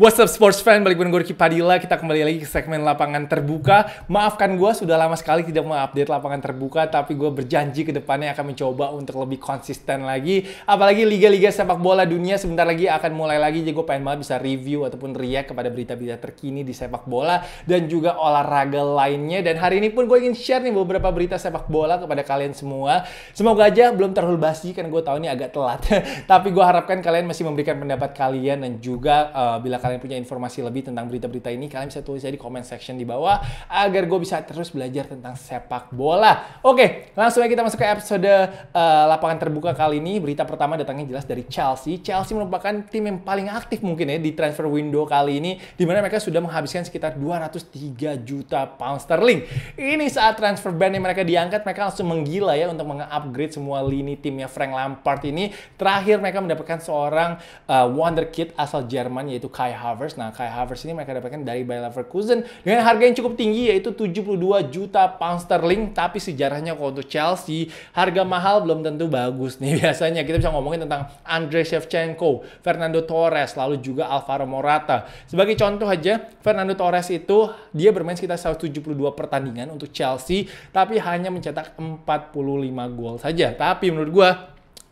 What's up sports fan, balik dengan gue Ricky Padilla, kita kembali lagi ke segmen lapangan terbuka. Maafkan gue sudah lama sekali tidak mengupdate lapangan terbuka, tapi gue berjanji ke depannya akan mencoba untuk lebih konsisten lagi. Apalagi liga-liga sepak bola dunia sebentar lagi akan mulai lagi, jadi gue pengen banget bisa review ataupun react kepada berita-berita terkini di sepak bola dan juga olahraga lainnya. Dan hari ini pun gue ingin share nih beberapa berita sepak bola kepada kalian semua. Semoga aja belum terlalu basi, kan gue tahu ini agak telat. tapi gue harapkan kalian masih memberikan pendapat kalian dan juga uh, bila kalian kalian punya informasi lebih tentang berita-berita ini, kalian bisa tulis aja di comment section di bawah agar gue bisa terus belajar tentang sepak bola. Oke, langsung aja kita masuk ke episode uh, lapangan terbuka kali ini. Berita pertama datangnya jelas dari Chelsea. Chelsea merupakan tim yang paling aktif mungkin ya di transfer window kali ini, di mana mereka sudah menghabiskan sekitar 203 juta pound sterling. Ini saat transfer band yang mereka diangkat, mereka langsung menggila ya untuk mengupgrade semua lini timnya Frank Lampard ini. Terakhir mereka mendapatkan seorang uh, eh, wonder kid asal Jerman yaitu Kai Kai Havertz. Nah, Kai Havertz ini mereka dapatkan dari Bayer Leverkusen dengan harga yang cukup tinggi yaitu 72 juta pound sterling. Tapi sejarahnya kalau untuk Chelsea, harga mahal belum tentu bagus nih biasanya. Kita bisa ngomongin tentang Andrei Shevchenko, Fernando Torres, lalu juga Alvaro Morata. Sebagai contoh aja, Fernando Torres itu dia bermain sekitar 172 pertandingan untuk Chelsea, tapi hanya mencetak 45 gol saja. Tapi menurut gue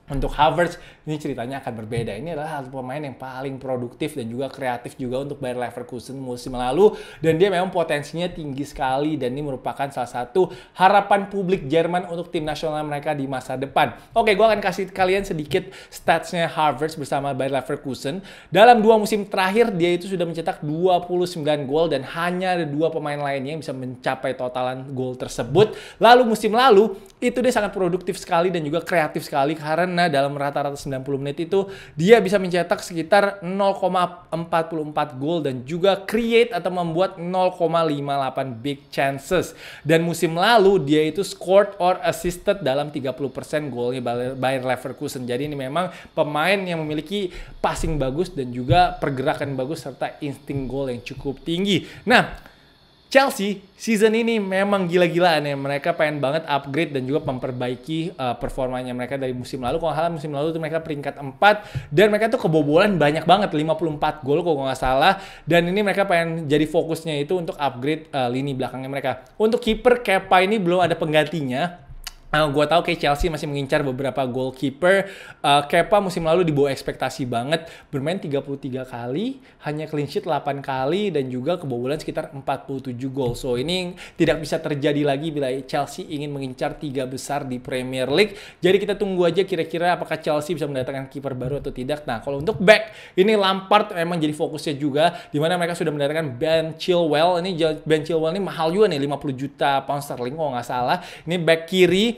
untuk Havertz ini ceritanya akan berbeda. Ini adalah satu pemain yang paling produktif dan juga kreatif juga untuk Bayer Leverkusen musim lalu dan dia memang potensinya tinggi sekali dan ini merupakan salah satu harapan publik Jerman untuk tim nasional mereka di masa depan. Oke, gue akan kasih kalian sedikit statsnya Harvard bersama Bayer Leverkusen. Dalam dua musim terakhir dia itu sudah mencetak 29 gol dan hanya ada dua pemain lainnya yang bisa mencapai totalan gol tersebut. Lalu musim lalu itu dia sangat produktif sekali dan juga kreatif sekali karena dalam rata-rata 90 menit itu dia bisa mencetak sekitar 0,44 gol dan juga create atau membuat 0,58 big chances. Dan musim lalu dia itu scored or assisted dalam 30% golnya Bayer Leverkusen. Jadi ini memang pemain yang memiliki passing bagus dan juga pergerakan bagus serta insting gol yang cukup tinggi. Nah, Chelsea season ini memang gila-gilaan ya. Mereka pengen banget upgrade dan juga memperbaiki uh, performanya mereka dari musim lalu. Kalau salah musim lalu itu mereka peringkat 4 dan mereka tuh kebobolan banyak banget 54 gol kalau nggak salah. Dan ini mereka pengen jadi fokusnya itu untuk upgrade uh, lini belakangnya mereka. Untuk kiper Kepa ini belum ada penggantinya Uh, eh, gue tahu kayak Chelsea masih mengincar beberapa goalkeeper. Uh, Kepa musim lalu dibawa ekspektasi banget. Bermain 33 kali, hanya clean sheet 8 kali, dan juga kebobolan sekitar 47 gol. So ini tidak bisa terjadi lagi bila Chelsea ingin mengincar tiga besar di Premier League. Jadi kita tunggu aja kira-kira apakah Chelsea bisa mendatangkan kiper baru atau tidak. Nah kalau untuk back, ini Lampard memang jadi fokusnya juga. Dimana mereka sudah mendatangkan Ben Chilwell. Ini Ben Chilwell ini mahal juga nih, 50 juta pound sterling kalau nggak salah. Ini back kiri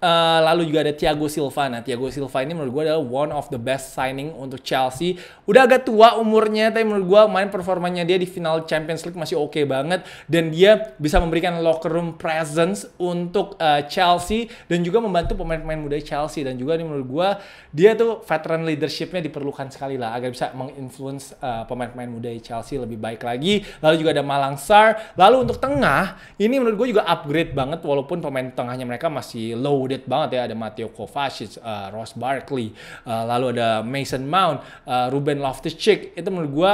Eh, lalu juga ada Thiago Silva. Nah, Thiago Silva ini menurut gue adalah one of the best signing untuk Chelsea. Udah agak tua umurnya, tapi menurut gue main performanya dia di final Champions League masih oke okay banget. Dan dia bisa memberikan locker room presence untuk uh, Chelsea dan juga membantu pemain-pemain muda Chelsea. Dan juga ini menurut gue, dia tuh veteran leadershipnya diperlukan sekali lah agar bisa menginfluence uh, pemain-pemain muda Chelsea lebih baik lagi. Lalu juga ada Malang Sar. Lalu untuk tengah, ini menurut gue juga upgrade banget walaupun pemain tengahnya mereka masih low loaded banget ya ada Matteo Kovacic, uh, Ross Barkley, uh, lalu ada Mason Mount, uh, Ruben Loftus-Cheek. Itu menurut gua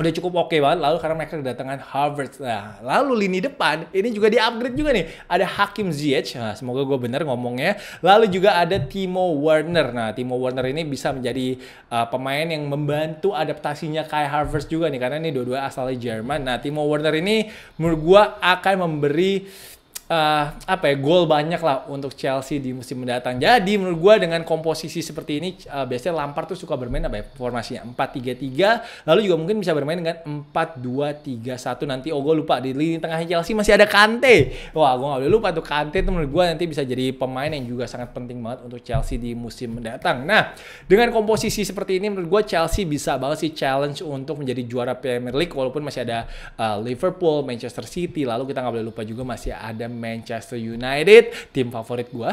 udah cukup oke okay banget lalu karena mereka kedatangan Harvard nah lalu lini depan ini juga di upgrade juga nih ada Hakim Ziyech nah, semoga gue bener ngomongnya lalu juga ada Timo Werner nah Timo Werner ini bisa menjadi uh, pemain yang membantu adaptasinya Kai Harvard juga nih karena ini dua-dua asalnya Jerman nah Timo Werner ini menurut gue akan memberi uh, apa ya gol banyak lah untuk Chelsea di musim mendatang. Jadi menurut gue dengan komposisi seperti ini uh, biasanya Lampard tuh suka bermain apa ya formasinya empat tiga tiga, lalu juga mungkin bisa bermain dengan empat dua tiga satu. nanti oh gue lupa di lini tengahnya Chelsea masih ada Kante. Wah gue gak boleh lupa tuh Kante tuh menurut gue nanti bisa jadi pemain yang juga sangat penting banget untuk Chelsea di musim mendatang. Nah dengan komposisi seperti ini menurut gue Chelsea bisa banget sih challenge untuk menjadi juara Premier League walaupun masih ada uh, Liverpool, Manchester City lalu kita nggak boleh lupa juga masih ada Manchester United, tim favorit gue.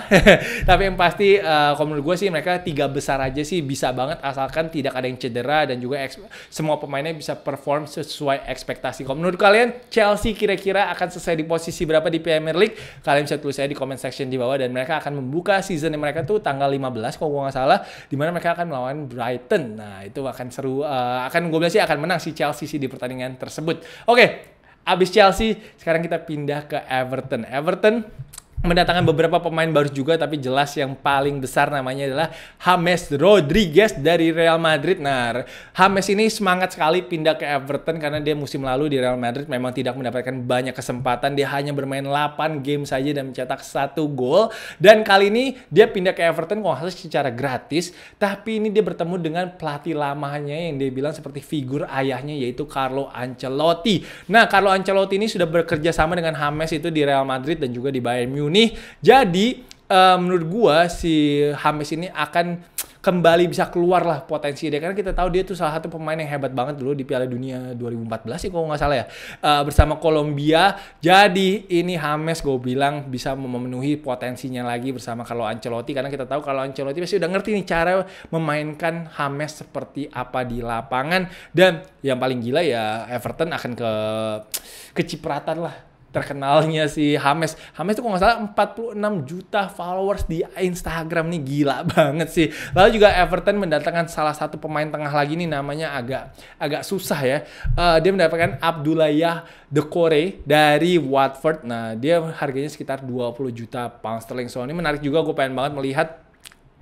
Tapi yang pasti uh, kalau menurut gue sih mereka tiga besar aja sih bisa banget asalkan tidak ada yang cedera dan juga semua pemainnya bisa perform sesuai ekspektasi. Kalau menurut kalian Chelsea kira-kira akan selesai di posisi berapa di Premier League? Kalian bisa tulis saya di comment section di bawah dan mereka akan membuka season mereka tuh tanggal 15 kalau gue nggak salah dimana mereka akan melawan Brighton. Nah, itu akan seru uh, akan gue bilang sih akan menang si Chelsea sih di pertandingan tersebut. Oke, okay, abis Chelsea sekarang kita pindah ke Everton. Everton mendatangkan beberapa pemain baru juga tapi jelas yang paling besar namanya adalah James Rodriguez dari Real Madrid. Nah, James ini semangat sekali pindah ke Everton karena dia musim lalu di Real Madrid memang tidak mendapatkan banyak kesempatan. Dia hanya bermain 8 game saja dan mencetak satu gol dan kali ini dia pindah ke Everton kok harus secara gratis, tapi ini dia bertemu dengan pelatih lamanya yang dia bilang seperti figur ayahnya yaitu Carlo Ancelotti. Nah, Carlo Ancelotti ini sudah bekerja sama dengan James itu di Real Madrid dan juga di Bayern Munich nih Jadi uh, menurut gua si Hames ini akan kembali bisa keluar lah potensi dia karena kita tahu dia tuh salah satu pemain yang hebat banget dulu di Piala Dunia 2014 sih kalau nggak salah ya uh, bersama Kolombia jadi ini Hames gue bilang bisa memenuhi potensinya lagi bersama kalau Ancelotti karena kita tahu kalau Ancelotti pasti udah ngerti nih cara memainkan Hames seperti apa di lapangan dan yang paling gila ya Everton akan ke kecipratan lah terkenalnya si Hames. Hames tuh kalau nggak salah 46 juta followers di Instagram nih gila banget sih. Lalu juga Everton mendatangkan salah satu pemain tengah lagi nih namanya agak agak susah ya. Uh, dia mendapatkan Abdullah Kore dari Watford. Nah, dia harganya sekitar 20 juta pound sterling. Soalnya menarik juga gue pengen banget melihat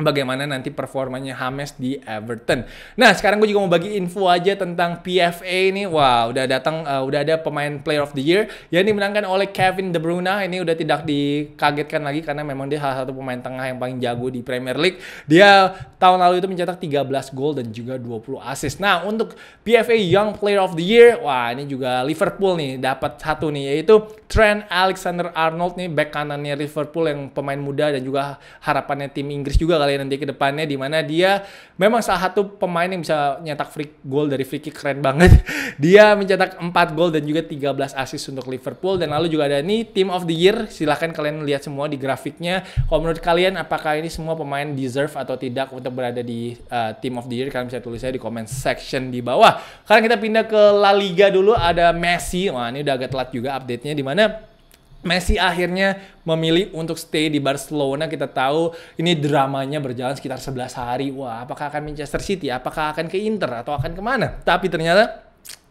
bagaimana nanti performanya Hames di Everton. Nah, sekarang gue juga mau bagi info aja tentang PFA ini. Wah, wow, udah datang uh, udah ada pemain Player of the Year yang dimenangkan oleh Kevin De Bruyne. Ini udah tidak dikagetkan lagi karena memang dia salah satu pemain tengah yang paling jago di Premier League. Dia tahun lalu itu mencetak 13 gol dan juga 20 assist. Nah, untuk PFA Young Player of the Year, wah ini juga Liverpool nih dapat satu nih yaitu Trent Alexander-Arnold nih back kanannya Liverpool yang pemain muda dan juga harapannya tim Inggris juga kan kalian nanti ke depannya di mana dia memang salah satu pemain yang bisa nyetak free goal dari free kick keren banget. dia mencetak 4 gol dan juga 13 assist untuk Liverpool dan lalu juga ada nih team of the year. Silahkan kalian lihat semua di grafiknya. Kalau menurut kalian apakah ini semua pemain deserve atau tidak untuk berada di uh, team of the year? Kalian bisa tulis saya di comment section di bawah. Sekarang kita pindah ke La Liga dulu ada Messi. Wah, ini udah agak telat juga update-nya di mana Messi akhirnya memilih untuk stay di Barcelona. Kita tahu ini dramanya berjalan sekitar 11 hari. Wah, apakah akan Manchester City? Apakah akan ke Inter? Atau akan kemana? Tapi ternyata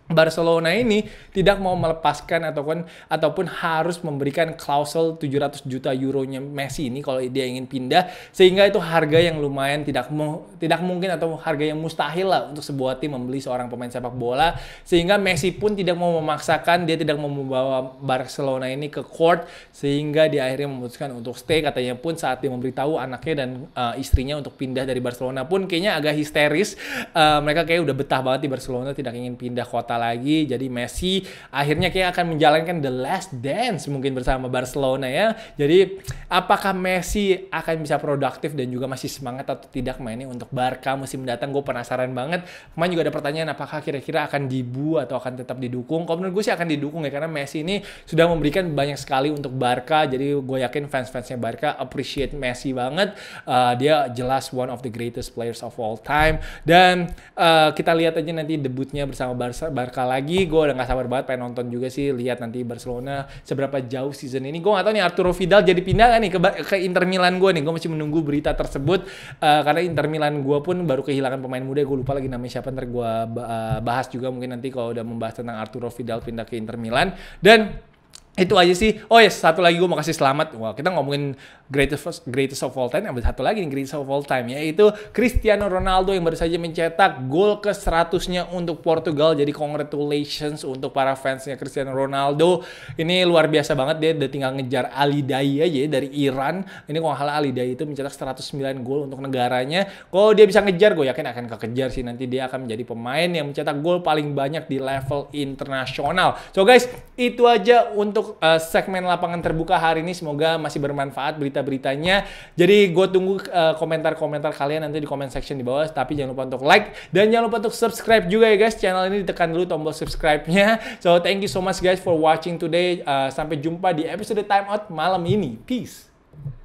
Barcelona ini tidak mau melepaskan ataupun ataupun harus memberikan klausul 700 juta euronya Messi ini kalau dia ingin pindah sehingga itu harga yang lumayan tidak mu, tidak mungkin atau harga yang mustahil lah untuk sebuah tim membeli seorang pemain sepak bola sehingga Messi pun tidak mau memaksakan dia tidak mau membawa Barcelona ini ke court sehingga dia akhirnya memutuskan untuk stay katanya pun saat dia memberitahu anaknya dan uh, istrinya untuk pindah dari Barcelona pun kayaknya agak histeris uh, mereka kayak udah betah banget di Barcelona tidak ingin pindah kota lagi jadi Messi akhirnya kayak akan menjalankan the last dance mungkin bersama Barcelona ya jadi apakah Messi akan bisa produktif dan juga masih semangat atau tidak mainnya untuk Barca musim mendatang gue penasaran banget kemarin juga ada pertanyaan apakah kira-kira akan dibu atau akan tetap didukung kalau menurut gue sih akan didukung ya karena Messi ini sudah memberikan banyak sekali untuk Barca jadi gue yakin fans-fansnya Barca appreciate Messi banget uh, dia jelas one of the greatest players of all time dan uh, kita lihat aja nanti debutnya bersama Barca Barca lagi. Gue udah gak sabar banget pengen nonton juga sih lihat nanti Barcelona seberapa jauh season ini. Gue gak tau nih Arturo Vidal jadi pindah gak nih ke, ke Inter Milan gue nih. Gue masih menunggu berita tersebut uh, karena Inter Milan gue pun baru kehilangan pemain muda. Gue lupa lagi namanya siapa. Ntar gue eh, bahas juga mungkin nanti kalau udah membahas tentang Arturo Vidal pindah ke Inter Milan dan itu aja sih. Oh ya, yes, satu lagi gue mau kasih selamat. Wah, kita ngomongin greatest greatest of all time, yang satu lagi nih greatest of all time yaitu Cristiano Ronaldo yang baru saja mencetak gol ke 100-nya untuk Portugal. Jadi congratulations untuk para fansnya Cristiano Ronaldo. Ini luar biasa banget dia udah tinggal ngejar Ali Dai aja dari Iran. Ini kalau hal Ali Dai itu mencetak 109 gol untuk negaranya. Kalau dia bisa ngejar, gue yakin akan kekejar sih nanti dia akan menjadi pemain yang mencetak gol paling banyak di level internasional. So guys, itu aja untuk untuk uh, segmen lapangan terbuka hari ini semoga masih bermanfaat berita-beritanya. Jadi gue tunggu komentar eh, komentar-komentar kalian nanti di comment section di bawah. Tapi jangan lupa untuk like dan jangan lupa untuk subscribe juga ya guys. Channel ini ditekan dulu tombol subscribe-nya. So thank you so much guys for watching today. Uh, sampai jumpa di episode timeout malam ini. Peace.